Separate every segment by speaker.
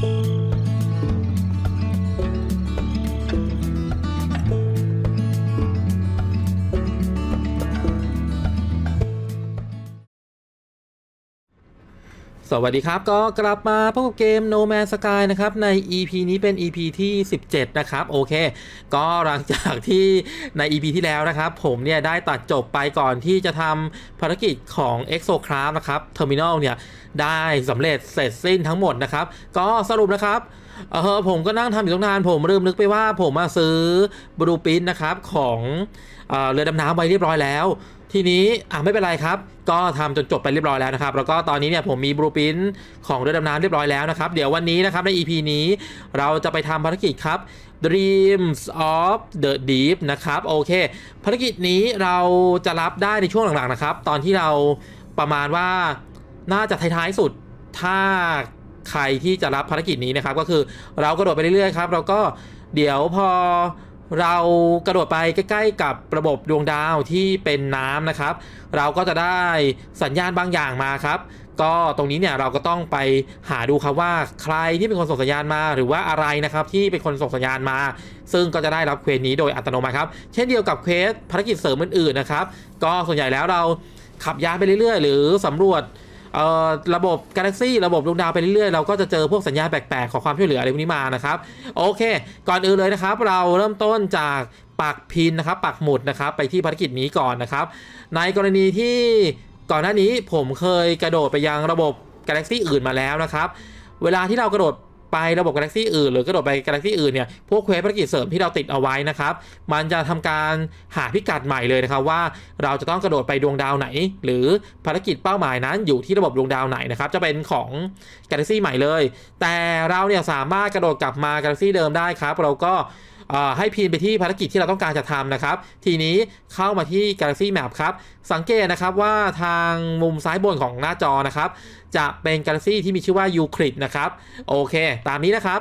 Speaker 1: Thank you. สวัสดีครับ ก็กลับมาพบกับเกม No Man's Sky นะครับ ใน EP นี้เป็น EP ที่ 17 นะครับ โอเค ก็หลังจากที่ใน EP ที่แล้วนะครับ ผมเนี่ยได้ตัดจบไปก่อนที่จะทำภารกิจของ Exocraft นะครับ Terminal เนี่ยได้สำเร็จเสร็จสิ้นทั้งหมดนะครับ ก็สรุปนะครับเออผมก็นั่งทำอยู่ตั้งนาน ผมลืมนึกไปว่าผมมาซื้อบลูปินนะครับ ของเรือดำน้ำไว้เรียบร้อยแล้วทีนี้อ่ะไม่เป็นไรครับก็ทำจนจบไปเรียบร้อยแล้วนะครับ แล้วก็ตอนนี้เนี่ยผมมีบลูพินของเรือดำน้ำเรียบร้อยแล้วนะครับ เดี๋ยววันนี้นะครับใน EP นี้เราจะไปทำภารกิจครับ Dreams of the Deep นะครับโอเคภารกิจนี้เราจะรับได้ในช่วงหลังๆนะครับ ตอนที่เราประมาณว่าน่าจะท้ายๆสุดถ้าใครที่จะรับภารกิจนี้นะครับ ก็คือเรากระโดดไปเรื่อยๆครับเราก็เดี๋ยวพอเรากระโดดไปใกล้ๆกับระบบดวงดาวที่เป็นน้ำนะครับ เราก็จะได้สัญญาณบางอย่างมาครับ ก็ตรงนี้เนี่ยเราก็ต้องไปหาดูครับว่าใครที่เป็นคนส่งสัญญาณมาหรือว่าอะไรนะครับที่เป็นคนส่งสัญญาณมา ซึ่งก็จะได้รับเควสนี้โดยอัตโนมัติครับเช่นเดียวกับเควสภารกิจเสริมอื่นๆนะครับ ก็ส่วนใหญ่แล้วเราขับยานไปเรื่อยๆ หรือสำรวจเอ่อระบบกาแล็กซี่ระบบดวงดาว ไป เรื่อยๆเราก็ จะเจอ พวก สัญญาณแปลกๆขอความช่วยเหลืออะไรพวกนี้มานะครับโอเค ก่อนอื่นเลยนะครับ เราเริ่มต้นจากปักพินนะครับปักหมุดนะครับไปที่ภารกิจนี้ก่อนนะครับ ในกรณีที่ก่อนหน้านี้ผมเคยกระโดดไปยังระบบกาแล็กซี่อื่นมาแล้วนะครับ เวลาที่เรากระโดดไประบบกาแล็กซี่อื่นหรือกระโดดไปกาแล็กซี่อื่นเนี่ย พวกเควสภารกิจเสริมที่เราติดเอาไว้นะครับ มันจะทำการหาพิกัดใหม่เลยนะครับว่า เราจะต้องกระโดดไปดวงดาวไหนหรือภารกิจเป้าหมายนั้น อยู่ที่ระบบดวงดาวไหนนะครับจะเป็นของกาแล็กซี่ใหม่เลย แต่เราเนี่ยสามารถกระโดดกลับมากาแล็กซี่เดิมได้ครับ เราก็ให้พีนไปที่ภารกิจที่ เรา ต้องการจะทำนะครับ ทีนี้เข้ามาที่ Galaxy Map ครับสังเกตนะครับว่าทางมุมซ้ายบนของหน้าจอนะครับ จะเป็น Galaxy ที่มีชื่อว่า Euclid นะครับโอเคตามนี้นะครับ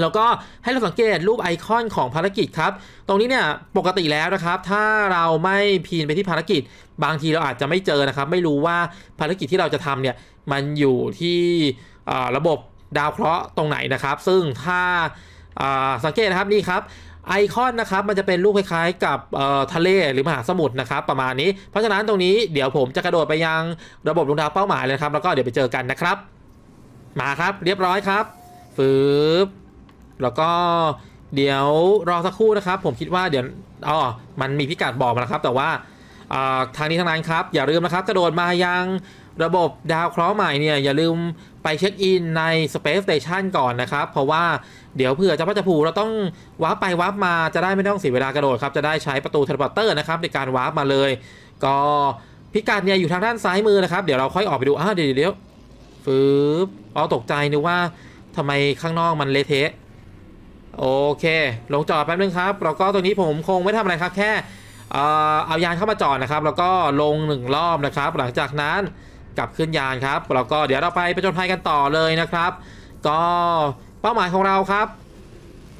Speaker 1: แล้วก็ให้เราสังเกตรูปไอคอนของภารกิจครับ ตรงนี้เนี่ยปกติแล้วนะครับ ถ้าเราไม่พีนไปที่ภารกิจ บางทีเราอาจจะไม่เจอนะครับ ไม่รู้ว่าภารกิจที่เราจะทำเนี่ยมันอยู่ที่ระบบดาวเคราะห์ตรงไหนนะครับ ซึ่งถ้าสังเกตนะครับนี่ครับไอคอนนะครับมันจะเป็นรูปคล้ายๆ กับทะเลหรือมหาสมุทรนะครับ ประมาณนี้ เพราะฉะนั้นตรงนี้เดี๋ยวผมจะกระโดดไปยังระบบดวงดาวเป้าหมายเลยครับแล้วก็เดี๋ยวไปเจอกันนะครับ มาครับเรียบร้อยครับฟืบแล้วก็เดี๋ยวรอสักครู่นะครับ ผมคิดว่าเดี๋ยวอ๋อมันมีพิกัดบอกมาแล้วครับ แต่ว่าทางนี้ทางนั้นครับ อย่าลืมนะครับ กระโดดมายังระบบดาวเคราะห์ใหม่เนี่ยอย่าลืมไปเช็คอินใน Space Station ก่อนนะครับ เพราะว่าเดี๋ยวเผื่อจะพัชภูเราต้องวาร์ปไปวาร์ปมาจะได้ไม่ต้องเสียเวลา กระโดดครับ จะได้ใช้ประตูเทเลพอร์เตอร์นะครับ ในการวาร์ปมาเลย ก็พิกัดเนี่ย อยู่ทางด้านซ้ายมือนะครับ เดี๋ยวเราค่อยออกไปดู อ้าวเดี๋ยวเดี๋ยวฟืบอ๋อตกใจนึกว่าทำไมข้างนอกมันเละเทะโอเค ลงจอดแป๊บนึงครับแล้วก็ตรงนี้ผมคงไม่ทำอะไรครับแค่เอายานเข้ามาจอดนะครับ แล้วก็ลงหนึ่งรอบนะครับ หลังจากนั้นกับขึ้นยานครับแล้วก็เดี๋ยวเราไปประจนภัยกันต่อเลยนะครับ ก็เป้าหมายของเราครับ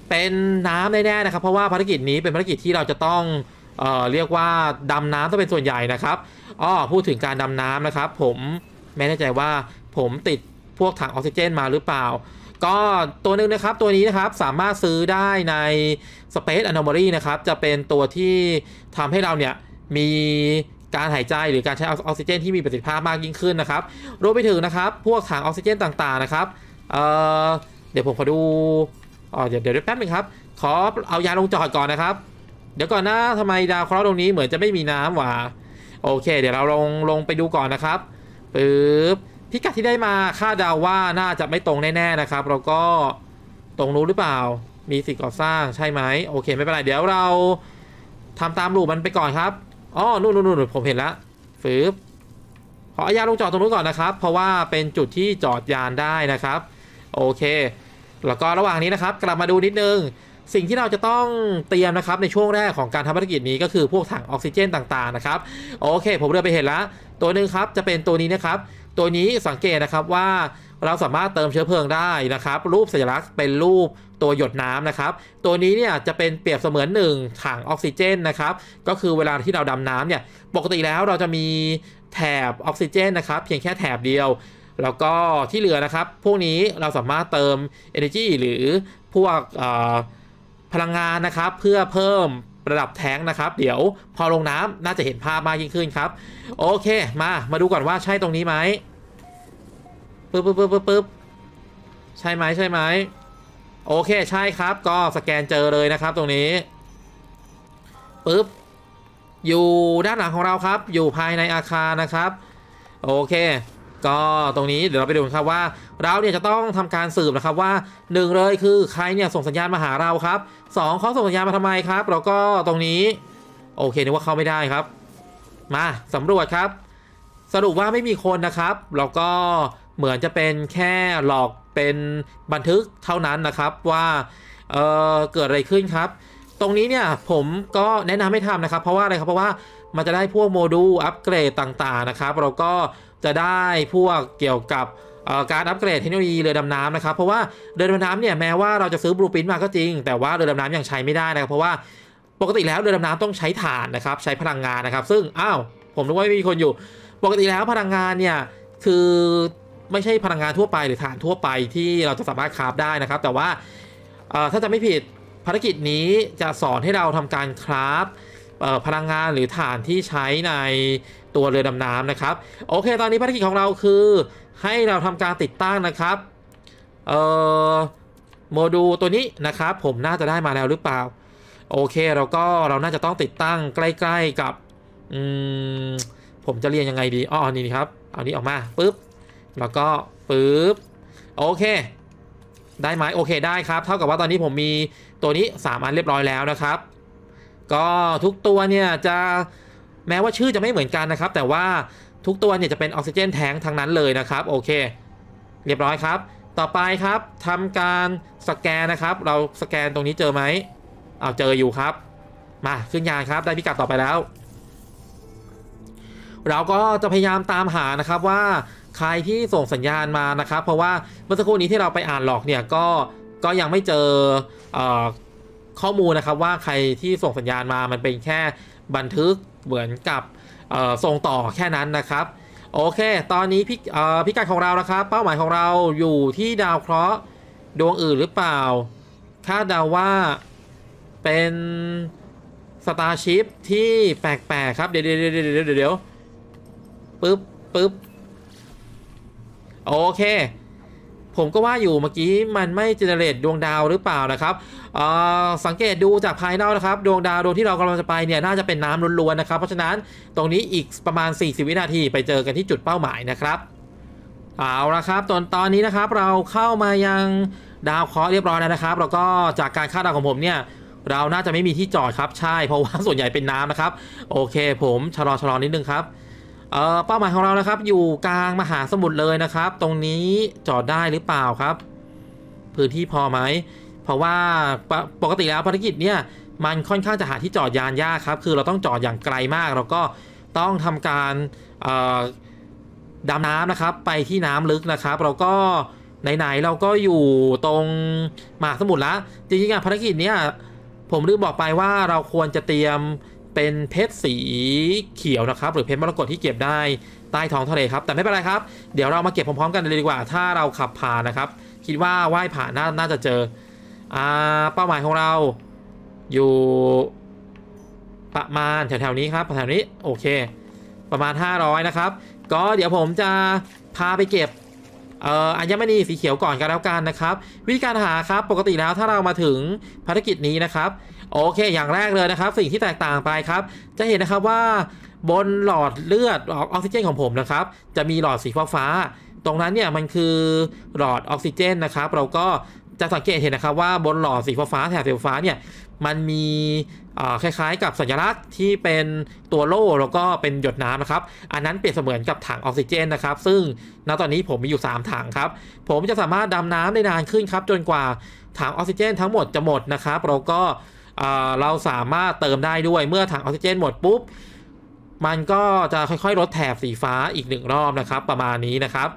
Speaker 1: เป็นน้ำแน่ๆนะครับเพราะว่าภารกิจนี้เป็นภารกิจที่เราจะต้องเออเรียกว่าดำน้ำต้องเป็นส่วนใหญ่นะครับอ้อพูดถึงการดำน้ำนะครับ ผมไม่แน่ใจว่าผมติดพวกถังออกซิเจนมาหรือเปล่า ก็ตัวนึงนะครับตัวนี้นะครับสามารถซื้อได้ใน Space Anomaly นะครับจะเป็นตัวที่ทำให้เราเนี่ยมีการหายใจหรือการใช้ออกซิเจนที่มีประสิทธิภาพมากยิ่งขึ้นนะครับรวมไปถึงนะครับ พวกถังออกซิเจนต่าง ๆ นะครับเเดี๋ยวผมขอดูอ๋อเดี๋ยวเดี๋ยวแป๊บนึงครับ ขอเอายาลงจอดก่อนนะครับ เดี๋ยวก่อนนะทำไมดาวเคราะห์ตรงนี้เหมือนจะไม่มีน้ำว่ะโอเค เดี๋ยวเราลงลงไปดูก่อนนะครับ ปึ๊บ พิกัดที่ได้มาคาดเดาว่าน่าจะไม่ตรงแน่ๆนะครับ เราก็ตรงรู้หรือเปล่า มีสิ่งก่อสร้างใช่ไหม โอเค ไม่เป็นไร เดี๋ยวเราทำตามรูปมันไปก่อนครับอ๋อนู่นนู่นผมเห็นแล้ว ฟืบ ขออนุญาตลงจอดตรงนู้นก่อนนะครับ เพราะว่าเป็นจุดที่จอดยานได้นะครับ โอเค แล้วก็ระหว่างนี้นะครับ กลับมาดูนิดนึง สิ่งที่เราจะต้องเตรียมนะครับ ในช่วงแรกของการทำภารกิจนี้ก็คือพวกถังออกซิเจนต่างๆนะครับ โอเค ผมเรือไปเห็นแล้ว ตัวหนึ่งครับจะเป็นตัวนี้นะครับ ตัวนี้สังเกตนะครับว่าเราสามารถเติมเชื้อเพลิงได้นะครับ รูปสัญลักษณ์เป็นรูปตัวหยดน้ำนะครับ ตัวนี้เนี่ยจะเป็นเปรียบเสมือนหนึ่งถังออกซิเจนนะครับก็คือเวลาที่เราดำน้ำเนี่ยปกติแล้วเราจะมีแถบออกซิเจนนะครับ เพียงแค่แถบเดียวแล้วก็ที่เหลือนะครับ พวกนี้เราสามารถเติม energy หรือพวกพลังงานนะครับเพื่อเพิ่มระดับแท้งนะครับ เดี๋ยวพอลงน้ำน่าจะเห็นภาพมากยิ่งขึ้นครับโอเคมามาดูก่อนว่าใช่ตรงนี้ไหมปึ๊บปึ๊บปึ๊บปึ๊บใช่ไหมใช่ไหมโอเคใช่ครับก็สแกนเจอเลยนะครับตรงนี้ปึ๊บอยู่ด้านหลังของเราครับ อยู่ภายในอาคารนะครับโอเค ก็ตรงนี้เดี๋ยวเราไปดูครับว่าเราเนี่ยจะต้องทำการสืบนะครับว่า1เลยคือใครเนี่ยส่งสัญญาณมาหาเราครับ2เขาส่งสัญญาณมาทำไมครับแล้วก็ตรงนี้โอเคนึกว่าเข้าไม่ได้ครับ มาสำรวจครับสรุปว่าไม่มีคนนะครับแล้วก็เหมือนจะเป็นแค่หลอกเป็นบันทึกเท่านั้นนะครับว่าเเกิดอะไรขึ้นครับตรงนี้เนี่ยผมก็แนะนำให้ทำนะครับเพราะว่าอะไรครับเพราะว่ามันจะได้พวกโมดูลอัปเกรดต่างๆนะครับเราก็จะได้พวกเกี่ยวกับการอัปเกรดเทคโนโลยีเรือดำน้ำนะครับเพราะว่าเรือดำน้ำเนี่ยแม้ว่าเราจะซื้อบลูพิ้นมาก็จริงแต่ว่าเรือดำน้ำยังใช้ไม่ได้นะครับเพราะว่าปกติแล้วเรือดำน้ำต้องใช้ถ่านนะครับใช้พลังงานนะครับ ซึ่งอ้าวผมรู้ว่าไม่มีคนอยู่ ปกติแล้วพลังงานเนี่ยคือไม่ใช่พลังงานทั่วไปหรือฐานทั่วไปที่เราจะสามารถคราฟได้นะครับ แต่ว่าถ้าจะไม่ผิดภารกิจนี้จะสอนให้เราทำการคราฟพลังงานหรือฐานที่ใช้ในตัวเรือดำน้ำนะครับ โอเคตอนนี้ภารกิจของเราคือให้เราทำการติดตั้งนะครับโมดูลตัวนี้นะครับ ผมน่าจะได้มาแล้วหรือเปล่า โอเคเราก็เราน่าจะต้องติดตั้งใกล้ ๆกับผมจะเรียนยังไงดีอ๋อนี่ครับเอานี้ออกมาปุ๊บแล้วก็ปึ๊บโอเค ได้ไหมโอเคได้ครับ เท่ากับว่าตอนนี้ผมมีตัวนี้ 3 อันเรียบร้อยแล้วนะครับ ก็ทุกตัวเนี่ยจะแม้ว่าชื่อจะไม่เหมือนกันนะครับ แต่ว่าทุกตัวเนี่ยจะเป็นออกซิเจนแทงทั้งนั้นเลยนะครับโอเค เรียบร้อยครับ ต่อไปครับทำการสแกนนะครับ เราสแกนตรงนี้เจอไหมเอาเจออยู่ครับ มาขึ้นยานครับ ได้พิกัดต่อไปแล้ว เราก็จะพยายามตามหานะครับว่าใครที่ส่งสัญญาณมานะครับเพราะว่าเมื่อสักครู่นี้ที่เราไปอ่านหลอกเนี่ยก็ก็ยังไม่เจออข้อมูลนะครับว่าใครที่ส่งสัญญาณมามันเป็นแค่บันทึกเหมือนกับส่งต่อแค่นั้นนะครับโอเค ตอนนี้พิพกัดของเรานะครับเป้าหมายของเราอยู่ที่ดาวเคราะห์ดวงอื่นหรือเปล่าคาดเดาว่าเป็นสตาร์ชิพที่แปลกๆครับเดี๋ยวเดี๋ยวเดี๋ยวเดี๋ยวปึ๊บปึ๊บโอเค ผมก็ว่าอยู่เมื่อกี้มันไม่เจเนเรตดวงดาวหรือเปล่านะครับสังเกตดูจากภายนอกนะครับ ดวงดาวดวงที่เรากำลังจะไปเนี่ยน่าจะเป็นน้ำล้วนๆนะครับ เพราะฉะนั้นตรงนี้อีก ประมาณ40วินาทีไปเจอกันที่จุดเป้าหมายนะครับเอาละครับ ตอนตอนนี้นะครับเราเข้ามายังดาวเคราะห์เรียบร้อยแล้วนะครับแล้วก็จากการคาดเดาของผมเนี่ย เราน่าจะไม่มีที่จอดครับใช่เพราะว่าส่วนใหญ่เป็นน้ำนะครับ โอเคผมชะลอชะลอนิดนึงครับเอ่อเป้าหมายของเรานะครับอยู่กลางมหาสมุทรเลยนะครับ ตรงนี้จอดได้หรือเปล่าครับ พื้นที่พอไหมเพราะว่าปปกติแล้วภารกิจเนี่ยมันค่อนข้างจะหาที่จอดยานยากครับ คือเราต้องจอดอย่างไกลมากแล้วก็ต้องทำการดำน้ำนะครับ ไปที่น้ำลึกนะครับ เราก็ไหนๆเราก็อยู่ตรงมหาสมุทรละจริงๆอ่ะภารกิจเนี้ยผมลืมบอกไปว่าเราควรจะเตรียมเป็นเพชรสีเขียวนะครับ หรือเพชรมรกตที่เก็บได้ใต้ท้องทะเลครับแต่ไม่เป็นไรครับเดี๋ยวเรามาเก็บพร้อมๆกันเลยดีกว่าถ้าเราขับผ่านนะครับ คิดว่าว่ายผ่านน่าจะเจออาเป้าหมายของเราอยู่ประมาณแถวๆนี้ครับแถวนี้โอเค ประมาณ 500 นะครับ ก็เดี๋ยวผมจะพาไปเก็บอัญมณีสีเขียวก่อนก็แล้วกันนะครับ วิธีการหาครับปกติแล้วถ้าเรามาถึงภารกิจนี้นะครับโอเค อย่างแรกเลยนะครับ สิ่งที่แตกต่างไปครับ จะเห็นนะครับว่าบนหลอดเลือดออกซิเจนของผมนะครับจะมีหลอดสีฟ้าตรงนั้นเนี่ยมันคือหลอดออกซิเจนนะครับ เราก็จะสังเกตเห็นนะครับว่าบนหลอดสีฟ้าแถบสีฟ้าเนี่ยมันมีคล้ายๆ กับสัญลักษณ์ที่เป็นตัวโล่แล้วก็เป็นหยดน้ำนะครับอันนั้นเปรียบเสมือนกับถังออกซิเจนนะครับ ซึ่งณตอนนี้ผมมีอยู่3ถังครับ ผมจะสามารถดำน้ำได้นานขึ้นครับ จนกว่าถังออกซิเจนทั้งหมดจะหมดนะครับเราก็เราสามารถเติมได้ด้วยเมื่อถังออกซิเจนหมดปุ๊บมันก็จะค่อยๆลดแถบสีฟ้าอีกหนึ่งรอบนะครับ ประมาณนี้นะครับ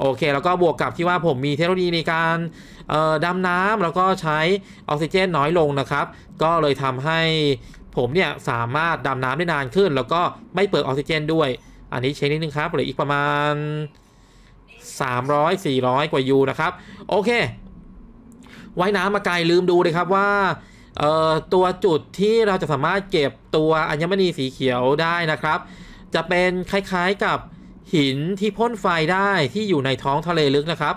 Speaker 1: โอเคแล้วก็บวกกับที่ว่าผมมีเทคโนโลยีในการดำน้ำแล้วก็ใช้ออกซิเจนน้อยลงนะครับ ก็เลยทำให้ผมเนี่ย สามารถดำน้ำได้นานขึ้น แล้วก็ไม่เปิดออกซิเจนด้วย อันนี้เช็คนิดนึงครับเหลืออีกประมาณ 300 400 กว่ายูนะครับ โอเคว่ายน้ำมาไกลลืมดูเลยครับว่า ตัวจุดที่เราจะสามารถเก็บตัวอัญมณีสีเขียวได้นะครับ จะเป็นคล้ายๆกับหินที่พ่นไฟได้ที่อยู่ในท้องทะเลลึกนะครับ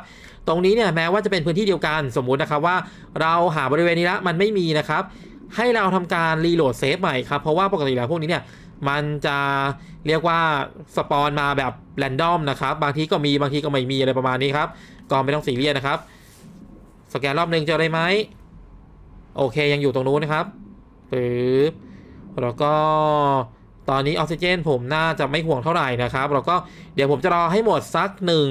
Speaker 1: ตรงนี้เนี่ยแม้ว่าจะเป็นพื้นที่เดียวกันสมมุตินะครับว่าเราหาบริเวณนี้ละ มันไม่มีนะครับ ให้เราทำการรีโหลดเซฟใหม่ครับเพราะว่าปกติแล้วพวกนี้เนี่ย มันจะเรียกว่าสปอนมาแบบแรนดอมนะครับ บางทีก็มีบางทีก็ไม่มีอะไรประมาณนี้ครับก็ไม่ต้องสีเรียนะครับสแกนรอบหนึ่งเจอไะไไหมโอเคยังอยู่ตรงนู้นนะครับปึ๊บแล้วก็ตอนนี้ออกซิเจนผมน่าจะไม่ห่วงเท่าไหร่นะครับเราก็เดี๋ยวผมจะรอให้หมดสักหนึ่ง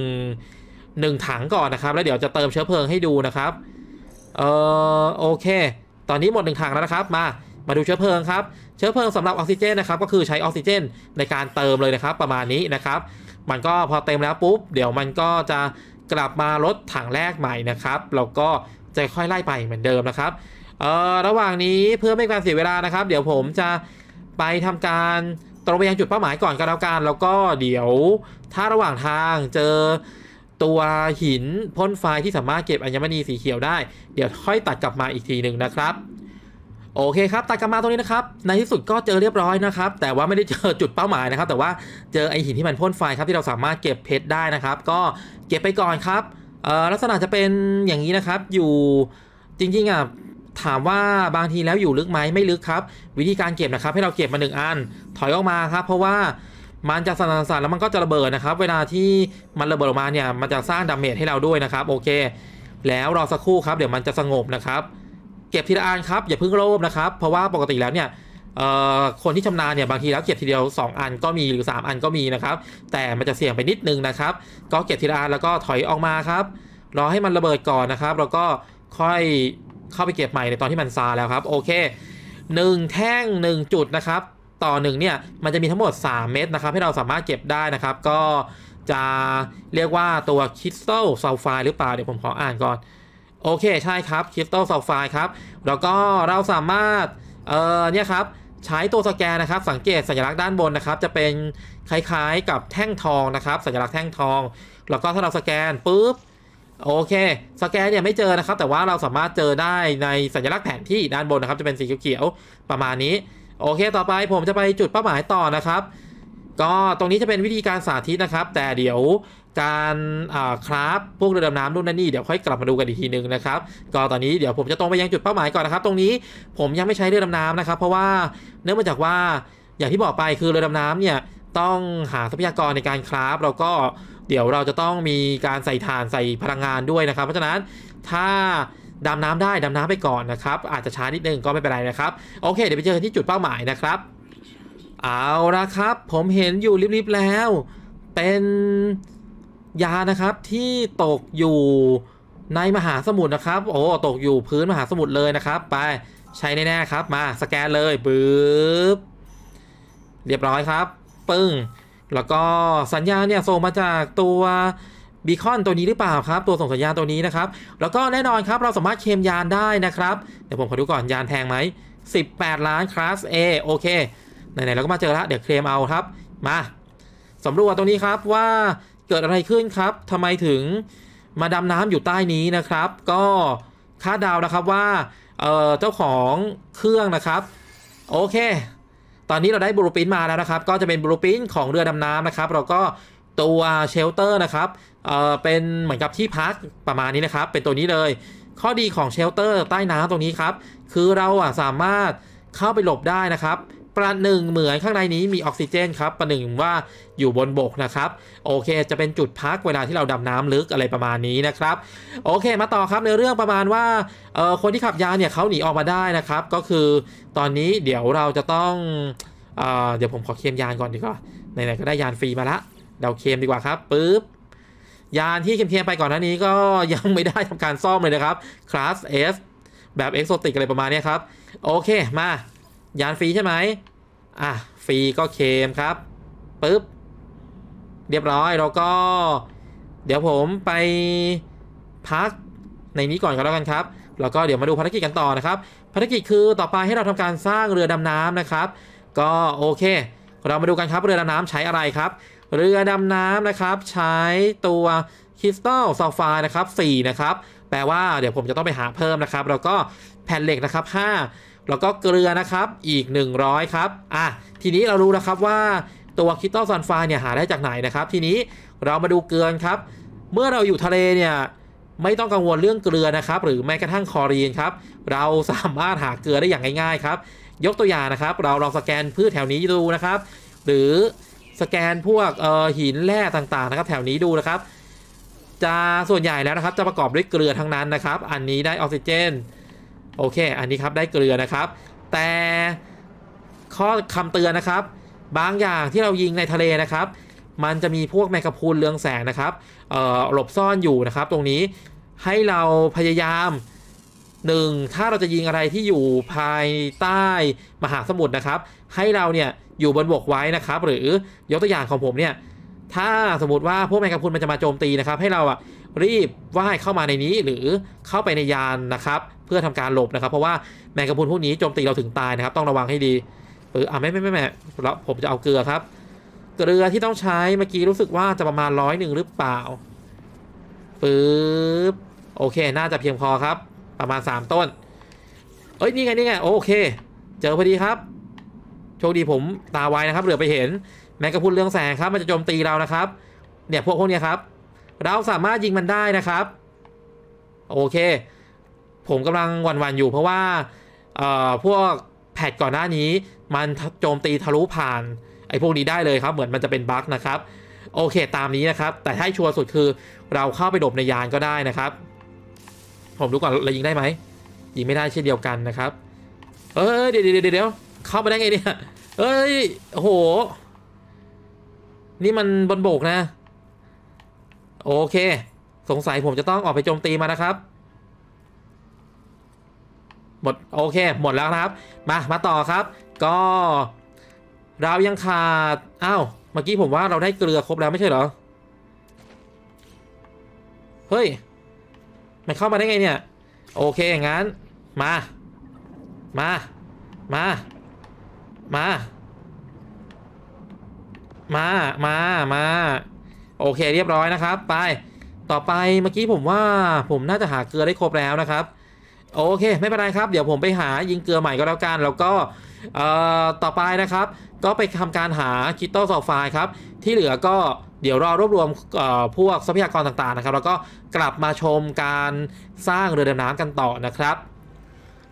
Speaker 1: หนึ่งถังก่อนนะครับ แล้วเดี๋ยวจะเติมเชื้อเพลิงให้ดูนะครับเออโอเค ตอนนี้หมดหนึ่งถังแล้วนะครับมามาดูเชื้อเพลิงครับ เชื้อเพลิงสำหรับออกซิเจนนะครับ ก็คือใช้ออกซิเจนในการเติมเลยนะครับประมาณนี้นะครับมันก็พอเต็มแล้วปุ๊บเดี๋ยวมันก็จะกลับมาลดถังแรกใหม่นะครับเราก็จะค่อยไล่ไปเหมือนเดิมนะครับเออระหว่างนี้เพื่อไม่การเสียเวลานะครับ เดี๋ยวผมจะไปทำการตรงไปยังจุดเป้าหมายก่อนก็แล้วกันแล้วก็เดี๋ยวถ้าระหว่างทางเจอตัวหินพ่นไฟที่สามารถเก็บอัญมณีสีเขียวได้ เดี๋ยวค่อยตัดกลับมาอีกทีหนึ่งนะครับ โอเคครับตัดกลับมาตรงนี้นะครับ ในที่สุดก็เจอเรียบร้อยนะครับ แต่ว่าไม่ได้เจอจุดเป้าหมายนะครับ แต่ว่าเจอไอหินที่มันพ่นไฟครับที่เราสามารถเก็บเพชรได้นะครับ ก็เก็บไปก่อนครับลักษณะจะเป็นอย่างนี้นะครับ อยู่จริงๆอ่ะถามว่าบางทีแล้วอยู่ลึกไหมไม่ลึกครับ วิธีการเก็บนะครับ ให้เราเก็บมาหนึ่งอันถอยออกมาครับเพราะว่ามันจะสั่นๆแล้วมันก็จะระเบิดนะครับ เวลาที่มันระเบิดออกมาเนี่ยมันจะสร้างดาเมจให้เราด้วยนะครับโอเค แล้วรอสักครู่ครับ เดี๋ยวมันจะสงบนะครับ เก็บทีละอันครับอย่าเพิ่งโลภนะครับเพราะว่าปกติแล้วเนี่ยคนที่ชำนาญเนี่ยบางทีแล้วเก็บทีเดียว 2 อันก็มีหรือ 3 อันก็มีนะครับแต่มันจะเสี่ยงไปนิดนึงนะครับ ก็เก็บทีละอันแล้วก็ถอยออกมาครับรอให้มันระเบิดก่อนนะครับแล้วก็ค่อยเข้าไปเก็บใหม่ในตอนที่มันซาแล้วครับ โอเค 1 แท่ง 1 จุดนะครับต่อหนึ่งเนี่ยมันจะมีทั้งหมด 3 เม็ดนะครับ ให้เราสามารถเก็บได้นะครับ ก็จะเรียกว่าตัวคริสตัลซัลไฟหรือเปล่า เดี๋ยวผมขออ่านก่อนโอเคใช่ครับคริสตัลซัลไฟครับแล้วก็เราสามารถเออเนี่ยครับใช้ตัวสแกนนะครับสังเกตสัญลักษณ์ด้านบนนะครับ จะเป็นคล้าย ๆกับแท่งทองนะครับ สัญลักษณ์แท่งทองแล้วก็ถ้าเราสแกนปุ๊บโอเคสแกนเนี่ยไม่เจอนะครับ แต่ว่าเราสามารถเจอได้ในสัญลักษณ์แผนที่ด้านบนนะครับ จะเป็นสีเขียวๆประมาณนี้โอเค ต่อไปผมจะไปจุดเป้าหมายต่อนะครับ ก็ตรงนี้จะเป็นวิธีการสาธิตนะครับ แต่เดี๋ยวการคราฟพวกเรือดำน้ำรุ่นนั้นนี่เดี๋ยวค่อยกลับมาดูกันอีกทีนึงนะครับก็ตอนนี้เดี๋ยวผมจะตรงไปยังจุดเป้าหมายก่อนนะครับ ตรงนี้ผมยังไม่ใช้เรือดำน้ำนะครับ เพราะว่าเนื่องมาจากว่าอย่างที่บอกไปคือเรือดำน้ำเนี่ยต้องหาทรัพยากรในการคราฟแล้วก็เดี๋ยวเราจะต้องมีการใส่ถ่านใส่พลังงานด้วยนะครับ เพราะฉะนั้นถ้าดำน้ำได้ดำน้ำไปก่อนนะครับ อาจจะช้านิดนึงก็ไม่เป็นไรนะครับโอเคเดี๋ยวไปเจอกันที่จุดเป้าหมายนะครับ เอาละครับ ผมเห็นอยู่ริบๆแล้ว เป็นยานะครับที่ตกอยู่ในมหาสมุทรนะครับ โอ้ตกอยู่พื้นมหาสมุทรเลยนะครับ ไปใช้แน่ๆครับ มาสแกนเลยปึ๊บเรียบร้อยครับปึ้งแล้วก็สัญญาเนี่ยส่งมาจากตัวบีคอนตัวนี้หรือเปล่าครับ ตัวส่งสัญญาณตัวนี้นะครับ แล้วก็แน่นอนครับ เราสามารถเคลมยานได้นะครับเดี๋ยวผมขอดูก่อนยานแพงไหม18 ล้านคลาส A โอเคไหนๆเราก็มาเจอละเดี๋ยวเคลมเอาครับ มาสำรวจตรงนี้ครับว่าเกิดอะไรขึ้นครับทำไมถึงมาดำน้ำอยู่ใต้นี้นะครับ ก็คาดเดานะครับว่าเเจ้าของเครื่องนะครับโอเคตอนนี้เราได้บลูปิ้นมาแล้วนะครับ ก็จะเป็นบลูปิ้นของเรือดำน้ำนะครับ เราก็ตัวเชลเตอร์นะครับ เอ่อ เป็นเหมือนกับที่พักประมาณนี้นะครับ เป็นตัวนี้เลย ข้อดีของเชลเตอร์ใต้น้ำตรงนี้ครับ คือเราอ่ะสามารถเข้าไปหลบได้นะครับประหนึ่งเหมือนข้างในนี้มีออกซิเจนครับประหนึ่งว่าอยู่บนบกนะครับ โอเค จะเป็นจุดพักเวลาที่เราดำน้ำลึกอะไรประมาณนี้นะครับโอเค มาต่อครับในเรื่องประมาณว่าคนที่ขับยานเนี่ยเขาหนีออกมาได้นะครับก็คือตอนนี้เดี๋ยวเราจะต้องเอเดี๋ยวผมขอเคลมยานก่อนดีกว่าไหนๆก็ได้ยานฟรีมาละเราเคลมดีกว่าครับปุ๊บยานที่เคลมไปก่อนหน้านี้ก็ยังไม่ได้ทำการซ่อมเลยนะครับคลาส S แบบเอ็กโซติกอะไรประมาณนี้ครับโอเคมายานฟรีใช่ไหม อ่ะ ฟรีก็เคมครับ ปึ๊บ เรียบร้อยเราก็ เดี๋ยวผมไปพักในนี้ก่อนก็แล้วกันครับแล้วก็เดี๋ยวมาดูภารกิจกันต่อนะครับ ภารกิจคือต่อไปให้เราทำการสร้างเรือดำน้ำนะครับ ก็โอเค เรามาดูกันครับ เรือดำน้ำใช้อะไรครับ เรือดำน้ำนะครับ ใช้ตัวคริสตัลซัลฟานะครับ4นะครับ แปลว่าเดี๋ยวผมจะต้องไปหาเพิ่มนะครับ แล้วก็แผ่นเหล็กนะครับ 5แล้วก็เกลือนะครับอีก 100 ครับ อ่ะทีนี้เรารู้นะครับว่าตัวคิตตอซอนไฟเนี่ยหาได้จากไหนนะครับทีนี้เรามาดูเกลือครับ เมื่อเราอยู่ทะเลเนี่ยไม่ต้องกังวลเรื่องเกลือนะครับหรือแม้กระทั่งคอรีนครับเราสามารถหาเกลือได้อย่างง่ายๆครับ ยกตัวอย่างนะครับเราลองสแกนพืชแถวนี้ดูนะครับ หรือสแกนพวกหินแร่ต่างๆนะครับ แถวนี้ดูนะครับ จะส่วนใหญ่แล้วนะครับจะประกอบด้วยเกลือทั้งนั้นนะครับ อันนี้ได้ออกซิเจนโอเค อันนี้ครับได้เกลือนะครับ แต่ข้อคำเตือนนะครับบางอย่างที่เรายิงในทะเลนะครับมันจะมีพวกแมกกพูลเรืองแสงนะครับหลบซ่อนอยู่นะครับตรงนี้ให้เราพยายามหนึ่งถ้าเราจะยิงอะไรที่อยู่ภายใต้มหาสมุทรนะครับให้เราเนี่ยอยู่บนบกไว้นะครับหรือยกตัวอย่างของผมเนี่ยถ้าสมมติว่าพวกแมกะพรุมันจะมาโจมตีนะครับให้เราอะรีบว่ายเข้ามาในนี้หรือเข้าไปในยานนะครับ เพื่อทำการหลบนะครับ เพราะว่าแมงกะพรุนพวกนี้โจมตีเราถึงตายนะครับ ต้องระวังให้ดีเอออ่ะไม่ไม่ไม่ไม่แล้วผมจะเอาเกลือครับเกลือที่ต้องใช้เมื่อกี้รู้สึกว่าจะประมาณร้อยหนึ่งหรือเปล่าปึ๊บโอเคน่าจะเพียงพอครับ ประมาณ 3 ต้นเอ้ยนี่ไงนี่ไงโอเค เจอพอดีครับ โชคดีผมตาไวนะครับ เหลือไปเห็นแมงกะพุนเรื่องแสงครับ มันจะโจมตีเรานะครับเนี่ยพวกพวกนี้ครับเราสามารถยิงมันได้นะครับ โอเค ผมกำลังหวั่นๆอยู่เพราะว่าพวกแพทก่อนหน้านี้ มันโจมตีทะลุผ่าน ไอ้พวกนี้ได้เลยครับเหมือนมันจะเป็นบั๊กนะครับ โอเคตามนี้นะครับ แต่ถ้าชัวร์สุดคือ เราเข้าไปดบในยานก็ได้นะครับ ผมดูก่อนเรายิงได้ไหมยิงไม่ได้เช่นเดียวกันนะครับ เออเดี๋ยวเดี๋ยวเดี๋ยวเข้าไปได้ไงเนี่ยเอ้ยโห นี่มันบนโบกนะโอเค สงสัยผมจะต้องออกไปโจมตีมานะครับหมดโอเค หมดแล้วครับ มา มาต่อครับ ก็ เรายังขาด อ้าวเมื่อกี้ผมว่าเราได้เกลือครบแล้วไม่ใช่เหรอ เฮ้ยมันเข้ามาได้ไงเนี่ย โอเคงั้น มา มามา มา มามา มาโอเคเรียบร้อยนะครับ ไป ต่อไปเมื่อกี้ผมว่าผมน่าจะหาเกลือได้ครบแล้วนะครับโอเคไม่เป็นไรครับ เดี๋ยวผมไปหายิงเกลือใหม่ก็แล้วกันแล้วก็ต่อไปนะครับ ก็ไปทำการหาคิตโตซอลไฟครับที่เหลือก็เดี๋ยวรอรวบรวมพวกทรัพยากรต่างๆนะครับแล้วก็กลับมาชมการสร้างเรือดำน้ำกันต่อนะครับ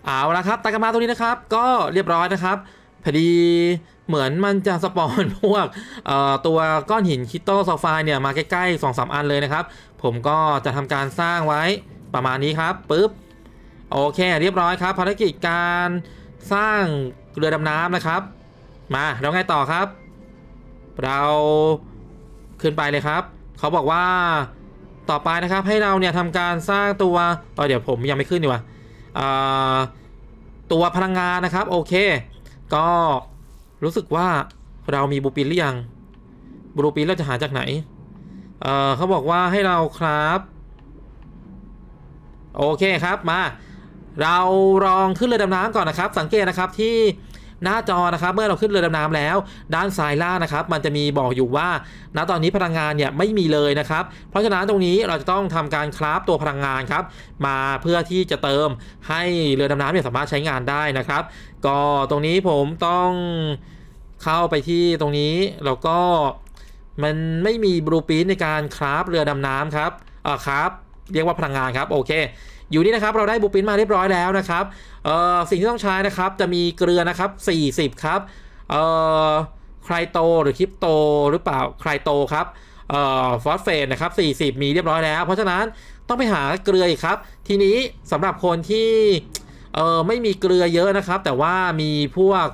Speaker 1: เอาละครับตากมาตรงนี้นะครับ ก็เรียบร้อยนะครับพอดีเหมือนมันจะสปอนพวกตัวก้อนหินคิตโตซอฟายเนี่ยมาใกล้ๆสองสามอันเลยนะครับ ผมก็จะทำการสร้างไว้ประมาณนี้ครับปุ๊บโอเค เรียบร้อยครับภารกิจการสร้างเรือดำน้ำนะครับ มาแล้วไงต่อครับ เราขึ้นไปเลยครับ เขาบอกว่าต่อไปนะครับให้เราเนี่ยทำการสร้างตัวเเดี๋ยวผมยังไม่ขึ้นดีกว่าตัวพลังงานนะครับโอเค ก็รู้สึกว่าเรามีบูปินหรือยังบูปินเราจะหาจากไหนเออเขาบอกว่าให้เราครับ โอเคครับมา เราลองขึ้นเรือดำน้ำก่อนนะครับ สังเกตนะครับที่หน้าจอนะครับ เมื่อเราขึ้นเรือดำน้ำแล้ว ด้านซ้ายล่างนะครับมันจะมีบอกอยู่ว่าณตอนนี้พลังงานเนี่ยไม่มีเลยนะครับ เพราะฉะนั้นตรงนี้เราจะต้องทำการคราฟตัวพลังงานครับ มาเพื่อที่จะเติมให้เรือดำน้ำเนี่ยสามารถใช้งานได้นะครับ ก็ตรงนี้ผมต้องเข้าไปที่ตรงนี้แล้วก็ มันไม่มีบลูปีนในการคราฟเรือดำน้ำครับอ่าครับเรียกว่าพลังงานครับโอเค อยู่นี่นะครับเราได้บลูปีนมาเรียบร้อยแล้วนะครับเอ่อสิ่งที่ต้องใช้นะครับจะมีเกลือนะครับ40ครับเอ่อไครโตหรือคริปโตหรือเปล่าไครโตครับเอ่อฟอสเฟตนะครับ40 มีเรียบร้อยแล้ว เพราะฉะนั้นต้องไปหาเกลืออีกครับ ทีนี้สำหรับคนที่เออไม่มีเกลือเยอะนะครับ แต่ว่ามีพวก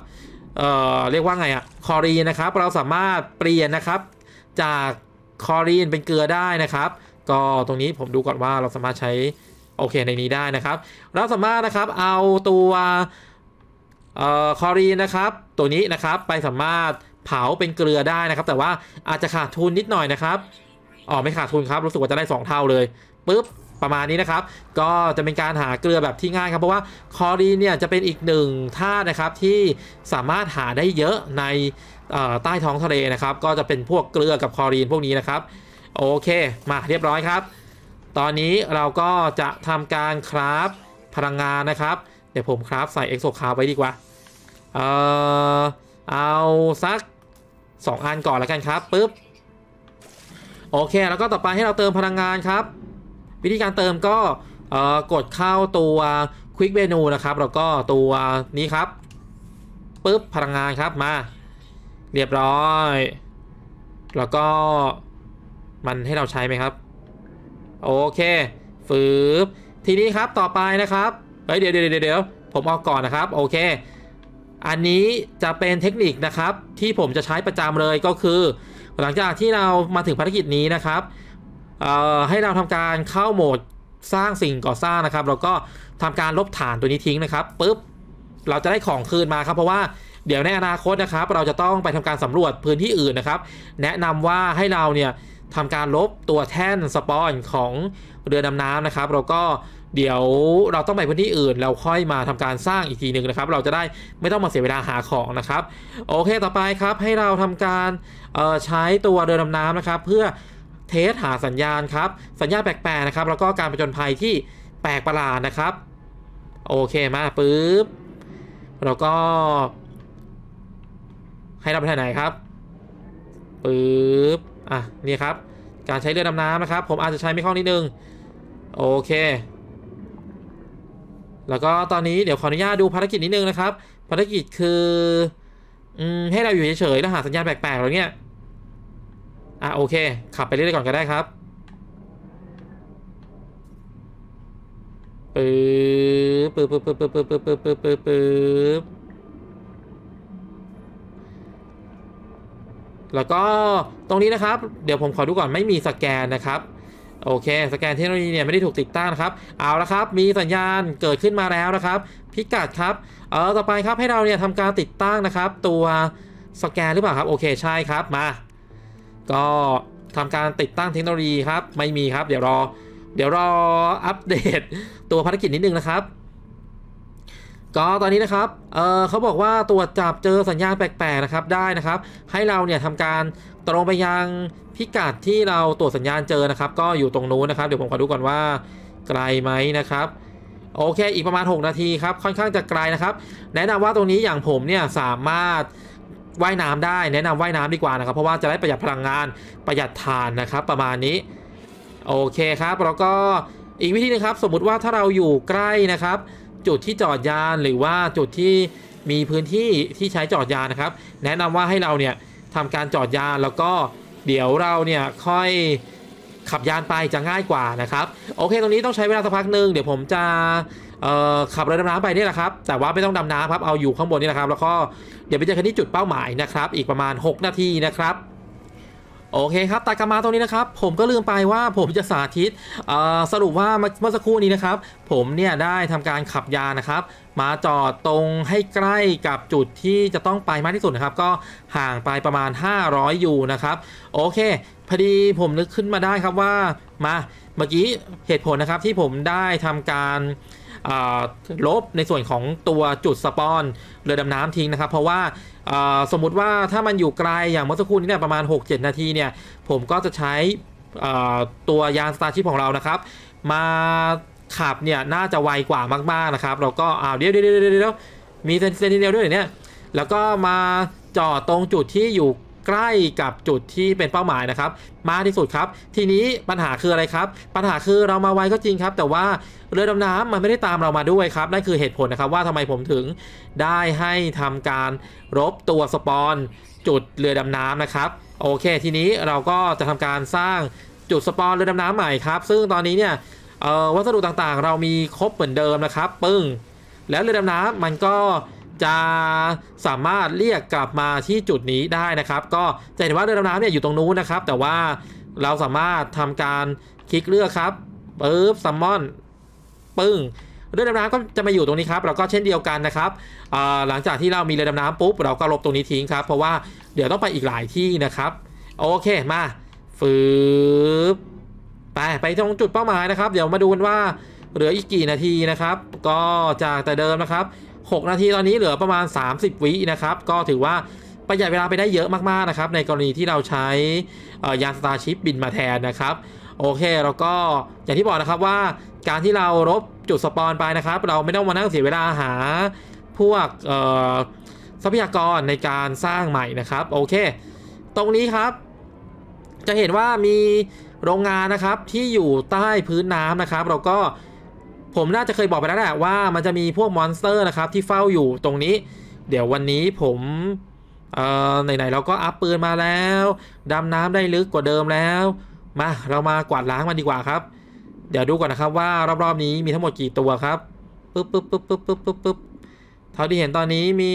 Speaker 1: เอ่อเรียกว่าไงอะคอรีนนะครับ เราสามารถเปลี่ยนนะครับจากคอรีนเป็นเกลือได้นะครับ ก็ตรงนี้ผมดูก่อนว่าเราสามารถใช้โอเคในนี้ได้นะครับ เราสามารถนะครับเอาตัวเอ่อคอรีนนะครับ ตัวนี้นะครับ ไปสามารถเผาเป็นเกลือได้นะครับ แต่ว่าอาจจะขาดทุนนิดหน่อยนะครับอ๋อไม่ขาดทุนครับ รู้สึกว่าจะได้ 2 เท่าเลยปุ๊บประมาณนี้นะครับ ก็จะเป็นการหาเกลือแบบที่ง่ายครับ เพราะว่าคอรีนเนี่ยจะเป็นอีกหนึ่งธาตุนะครับที่สามารถหาได้เยอะในใต้ท้องทะเลนะครับ ก็จะเป็นพวกเกลือกับคอรีนพวกนี้นะครับ โอเค มาเรียบร้อยครับ ตอนนี้เราก็จะทำการคราฟพลังงานนะครับ เดี๋ยวผมคราฟใส่เอ็กโซคาร์ไว้ดีกว่า เออเอาสัก 2อันก่อนแล้วกันครับปุ๊บ โอเค แล้วก็ต่อไปให้เราเติมพลังงานครับวิธีการเติมก็กดเข้าตัว Quick Menu นะครับ แล้วก็ตัวนี้ครับปุ๊บพลังงานครับมา เรียบร้อย แล้วก็มันให้เราใช้ไหมครับ โอเคฟืบทีนี้ครับต่อไปนะครับเฮ้ยเดี๋ยวเดี๋ยวเดี๋ยวผมเอาก่อนนะครับ โอเค อันนี้จะเป็นเทคนิคนะครับที่ผมจะใช้ประจำเลยก็คือ หลังจากที่เรามาถึงภารกิจนี้นะครับให้เราทำการเข้าโหมดสร้างสิ่งก่อสร้างนะครับเราก็ทำการลบฐานตัวนี้ทิ้งนะครับปุ๊บเราจะได้ของคืนมาครับเพราะว่าเดี๋ยวในอนาคตนะครับ เราจะต้องไปทำการสำรวจพื้นที่อื่นนะครับ แนะนำว่าให้เราเนี่ยทำการลบตัวแท่นสปอนของเรือดำน้ำนะครับ เราก็เดี๋ยวเราต้องไปพื้นที่อื่นเราค่อยมาทำการสร้างอีกทีหนึ่งนะครับ เราจะได้ไม่ต้องมาเสียเวลาหาของนะครับโอเคต่อไปครับให้เราทำการใช้ตัวเรือดำน้ำนะครับ เพื่อเทสหาสัญญาณ ครับสัญญาณ แปลกๆนะครับแล้วก็การประจนภัยที่แปลกประหลาดนะครับโอเคมาปุ๊บแล้วก็ให้เราไปทไหนครับปุ๊บอ่ะนี่ครับการใช้เรือดำน้ำนะครับผมอาจจะใช้ไม่คล่องนิดนึง โอเค แล้วก็ตอนนี้เดี๋ยวขออนุญาตดูภารกิจนิดนึงนะครับภารกิจคืออืมให้เราอยู่เฉยๆแล้วหาสัญญาณแปลกๆเราเนี่ยอ่ะโอเค ขับไปเรื่อยๆก่อนก็ได้ครับปึ๊บปึ๊บปึ๊บปึ๊บปึ๊บปึ๊บปึ๊บปึ๊บปึ๊บปึ๊บปึ๊บ แล้วก็ตรงนี้นะครับ เดี๋ยวผมขอดูก่อนไม่มีสแกนนะครับโอเค สแกนเทคโนโลยีเนี่ยไม่ได้ถูกติดตั้งครับ เอาละครับ มีสัญญาณเกิดขึ้นมาแล้วนะครับ พิกัดครับเออต่อไปครับให้เราเนี่ยทำการติดตั้งนะครับ ตัวสแกนหรือเปล่าครับโอเคใช่ครับมาก็ทำการติดตั้งเทคโนโลยีครับไม่มีครับ เดี๋ยวรอเดี๋ยวรออัปเดตตัวภารกิจนิดนึงนะครับ ก็ตอนนี้นะครับเเขาบอกว่าตรวจจับเจอสัญญาณแปลกๆนะครับได้นะครับให้เราเนี่ยทำการตรงไปยังพิกัดที่เราตรวจสัญญาณเจอนะครับ ก็อยู่ตรงนู้นนะครับ เดี๋ยวผมขอดูก่อนว่าไกลไหมนะครับ โอเคอีกประมาณ 6 นาทีครับค่อนข้างจะไกลนะครับ แนะนำว่าตรงนี้อย่างผมเนี่ยสามารถว่ายน้ำได้แนะนำว่ายน้ำดีกว่านะครับ เพราะว่าจะได้ประหยัดพลังงานประหยัดทานนะครับประมาณนี้โอเคครับแล้วก็อีกวิธีนึงครับ สมมุติว่าถ้าเราอยู่ใกล้นะครับ จุดที่จอดยานหรือว่าจุดที่มีพื้นที่ที่ใช้จอดยานนะครับ แนะนำว่าให้เราเนี่ยทำการจอดยานแล้วก็เดี๋ยวเราเนี่ยค่อยขับยานไปจะง่ายกว่านะครับ โอเค ตรงนี้ต้องใช้เวลาสักพักหนึ่งเดี๋ยวผมจะขับเรือดำน้ำไปนี่แหละครับ แต่ว่าไม่ต้องดำน้ำครับ เอาอยู่ข้างบนนี่แหละครับ แล้วก็เดี๋ยวไปเจอกันที่จุดเป้าหมายนะครับ อีกประมาณ6นาทีนะครับ โอเคครับตัดกลับมาตรงนี้นะครับ ผมก็ลืมไปว่าผมจะสาธิตสรุปว่าเมื่อสักครู่นี้นะครับ ผมเนี่ยได้ทำการขับยานะครับ มาจอดตรงให้ใกล้กับจุดที่จะต้องไปมากที่สุดนะครับ ก็ห่างไปประมาณ 500ยู่นะครับ โอเค พอดีผมนึกขึ้นมาได้ครับว่ามาเมื่อกี้เหตุผลนะครับที่ผมได้ทำการลบในส่วนของตัวจุดสปอนเรือดำ น้ำทิ้ง นะ ครับ เพราะว่าสมมุติว่าถ้ามันอยู่ ไกลอย่าง เมื่อสักครู่นี้เนี่ยประมาณ 6-7 นาที เนี่ย ผมก็จะใช้ตัวยาน สตาร์ชิพของเรา นะ ครับ มาขับเนี่ย น่าจะ ไว กว่ามาก ๆ นะ ครับ เราก็อ้าว เดี๋ยวเดี๋ยวเดี๋ยวเมีเซนซนเียลด้วยเนี่ยแล้วก็มาจอดตรงจุดที่อยู่ใกล้กับจุดที่เป็นเป้าหมายนะ ครับ มากที่สุดครับ ทีนี้ปัญหาคืออะไรครับ ปัญหาคือเรามาไวก็จริงครับ แต่ว่าเรือดำน้ำมันไม่ได้ตามเรามาด้วย ครับนั่นคือเหตุผลนะครับ ว่าทำไมผมถึงได้ให้ทำการรบตัวสปอนจุดเรือดำน้ำนะครับโอเคทีนี้เราก็จะทำการสร้างจุดสปอนเรือดำน้ำใหม่ครับ ซึ่งตอนนี้เนี่ยวัสดุต่างๆ เรามีครบเหมือนเดิมนะครับปึ้งแล้วเรือดำน้ำมันก็จะสามารถเรียกกลับมาที่จุดนี้ได้นะครับ ก็จะเห็นว่าเรือดำน้ำเนี่ยอยู่ตรงนู้นนะครับ แต่ว่าเราสามารถทำการคลิกเลือกครับปึ๊บซัมมอนปึ้งเรือดำน้ำก็จะมาอยู่ตรงนี้ครับ เราก็เช่นเดียวกันนะครับหลังจากที่เรามีเรือดำน้ำปุ๊บเราก็ลบตรงนี้ทิ้งครับ เพราะว่าเดี๋ยวต้องไปอีกหลายที่นะครับโอเคมาฟืบไปไปตรงจุดเป้าหมายนะครับเดี๋ยวมาดูกันว่าเหลืออีกกี่นาทีนะครับ ก็จากแต่เดิมนะครับ6 นาที ตอนนี้เหลือประมาณ 30 วินะครับ ก็ถือว่าประหยัดเวลาไปได้เยอะมาก ๆ นะครับ ในกรณีที่เราใช้ยานสตาร์ชิพบินมาแทนนะครับ โอเคแล้วก็อย่างที่บอกนะครับว่าการที่เราลบจุดสปอนไปนะครับ เราไม่ต้องมานั่งเสียเวลาหาพวกทรัพยากรในการสร้างใหม่นะครับ โอเค ตรงนี้ครับ จะเห็นว่ามีโรงงานนะครับ ที่อยู่ใต้พื้นน้ำนะครับ เราก็ผมน่าจะเคยบอกไปแล้วแหละว่ามันจะมีพวกมอนสเตอร์นะครับ ที่เฝ้าอยู่ตรงนี้ เดี๋ยววันนี้ผมไหนๆเราก็อัพปืนมาแล้ว ดำน้ำได้ลึกกว่าเดิมแล้ว มา เรามากวาดล้างมันดีกว่าครับ เดี๋ยวดูก่อนนะครับว่ารอบๆนี้มีทั้งหมดกี่ตัวครับปึ๊บปึ๊บปึ๊บปึ๊บปึ๊บปึ๊บปึ๊บเท่าที่เห็นตอนนี้มี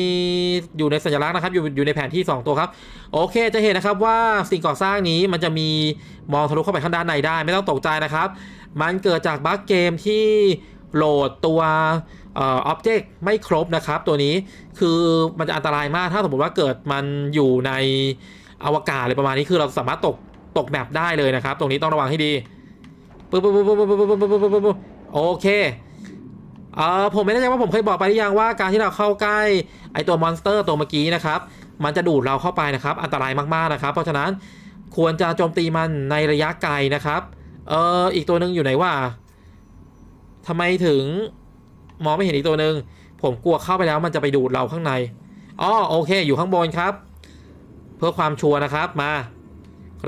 Speaker 1: อยู่ในสัญลักษณ์นะครับ อยู่อยู่ในแผนที่2ตัวครับ โอเคจะเห็นนะครับว่าสิ่งก่อสร้างนี้มันจะมีมองทะลุเข้าไปข้างด้านในได้ ไม่ต้องตกใจนะครับมันเกิดจากบั๊กเกมที่โหลดตัวอ็อบเจกต์ไม่ครบนะครับตัวนี้คือมันจะอันตรายมากถ้าสมมติว่าเกิดมันอยู่ในอวกาศอะไรประมาณนี้คือเราสามารถตกตกแมบได้เลยนะครับ ตรงนี้ต้องระวังให้ดีปุ๊บปุ๊บปุ๊บปุ๊บปุ๊บปุ๊บปุ๊บโอเคเอ่อผมไม่แน่ใจว่าผมเคยบอกไปหรือยังว่าการที่เราเข้าใกล้ไอตัวมอนสเตอร์ตัวเมื่อกี้นะครับ มันจะดูดเราเข้าไปนะครับ อันตรายมาก ๆนะครับ เพราะฉะนั้นควรจะโจมตีมันในระยะไกลนะครับเอออีกตัวหนึ่งอยู่ไหนวะ ทำไมถึง มองไม่เห็นอีกตัวหนึ่งผมกลัวเข้าไปแล้วมันจะไปดูดเราข้างในอ๋อโอเค อยู่ข้างบนครับ เพื่อความชัวร์นะครับมา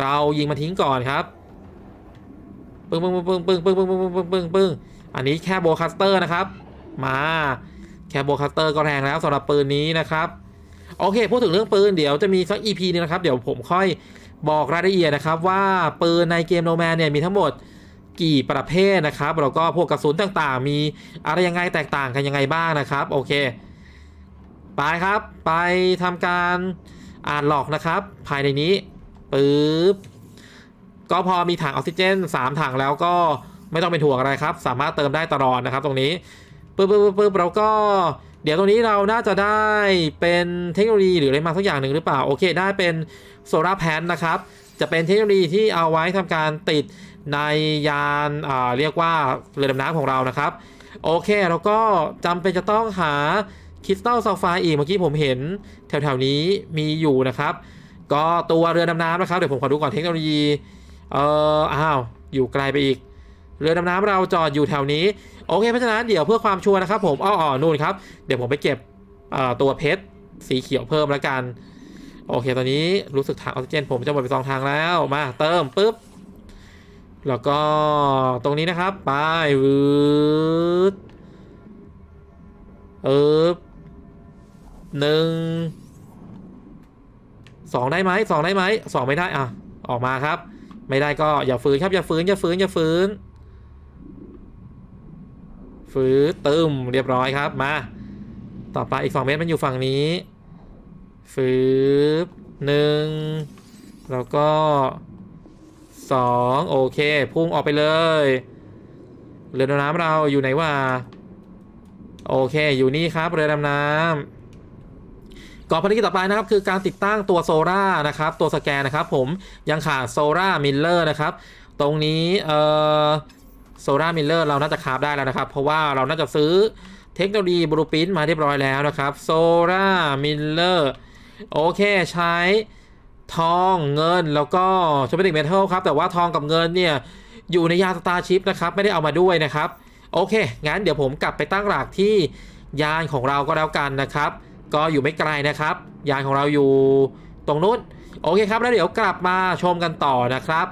Speaker 1: เรายิงมาทิ้งก่อนครับ ปึ้งปึ้งปึ้งปึ้งปึ้งปึ้งปึ้งปึ้งปึ้งปึ้งปึ้งอันนี้แค่โบคัสเตอร์นะครับ มา แค่โบคัสเตอร์ก็แรงแล้วสำหรับปืนนี้นะครับ โอเคพูดถึง เรื่องปืนเดี๋ยวจะมีสักอีพีนึงนะครับเดี๋ยวผมค่อยบอกรายละเอียดนะครับว่าปืนในเกมโนแมนเนี่ยมีทั้งหมดกี่ประเภทนะครับแล้วก็พวกกระสุนต่างๆ มีอะไรยังไง แตกต่างกันยังไงบ้างนะครับโอเคไปครับไปทำการอ่านหลอกนะครับ ภายในนี้ปึ๊บก็พอมีถังออกซิเจน 3 ถังแล้วก็ไม่ต้องเป็นห่วงอะไรครับ สามารถเติมได้ตลอดนะครับ ตรงนี้ปึ๊บปึ๊บปึ๊บเราก็เดี๋ยวตรงนี้เราน่าจะได้เป็นเทคโนโลยีหรืออะไรมาสักอย่างหนึ่งหรือเปล่าโอเค ได้เป็นโซลาร์แผนนะครับ จะเป็นเทคโนโลยีที่เอาไว้ทำการติดในยานอ่าเรียกว่าเรือดำน้ำของเรานะครับโอเคแล้วก็จำเป็นจะต้องหาคริสตัลซัลไฟอีกเมื่อกี้ผมเห็นแถวๆนี้มีอยู่นะครับ ก็ตัวเรือดำน้ำนะครับเดี๋ยวผมขอดูก่อนเทคโนโลยีเอ่ออ้าวอยู่ไกลไปอีกเรือดำน้ำเราจอดอยู่แถวนี้โอเคเพราะฉะนั้นเดี๋ยวเพื่อความชัวร์นะครับ ผมอ๋อนู่นครับเดี๋ยวผมไปเก็บตัวเพชรสีเขียวเพิ่มแล้วกันโอเคตอนนี้รู้สึกถางออกซิเจนผมจะหมดไปสองทางแล้วมา เติมปุ๊บแล้วก็ตรงนี้นะครับ ไปวืดเออหนึ่งสองได้ไหมสองได้ไหมสองไม่ได้อ่ะ ออกมาครับ ไม่ได้ก็อย่าฝืนครับ อย่าฝืนอย่าฝืนอย่าฝืนนฟื้อตึมเรียบร้อยครับมา ต่อไปอีก 2 เมตร มันอยู่ฝั่งนี้ฟืบหนึ่ง แล้วก็2โอเค พุ่งออกไปเลย เรือดำน้ำเราอยู่ไหนวะโอเคอยู่นี่ครับ เรือดำน้ำก่อนภารกิจต่อไปนะครับ คือการติดตั้งตัวโซล่านะครับ ตัวสแกนนะครับผมยังขาดโซล่ามิลเลอร์นะครับ ตรงนี้เอ่อโซล่ามิลเลอร์เราน่าจะคาบได้แล้วนะครับเพราะว่าเราน่าจะซื้อเทคโนโลยีบลูปิ้นมาเรียบร้อยแล้วนะครับโซล่ามิลเลอร์โอเคใช้ทองเงินแล้วก็ชมพปติกเมทัลครับแต่ว่าทองกับเงินเนี่ยอยู่ในยาสตาร์ชิพนะครับไม่ได้เอามาด้วยนะครับ โอเคงั้นเดี๋ยวผมกลับไปตั้งหลักที่ยานของเราก็แล้วกันนะครับ ก็อยู่ไม่ไกลนะครับ ยานของเราอยู่ตรงนู้นโอเคครับแล้วเดี๋ยวกลับมาชมกันต่อนะครับ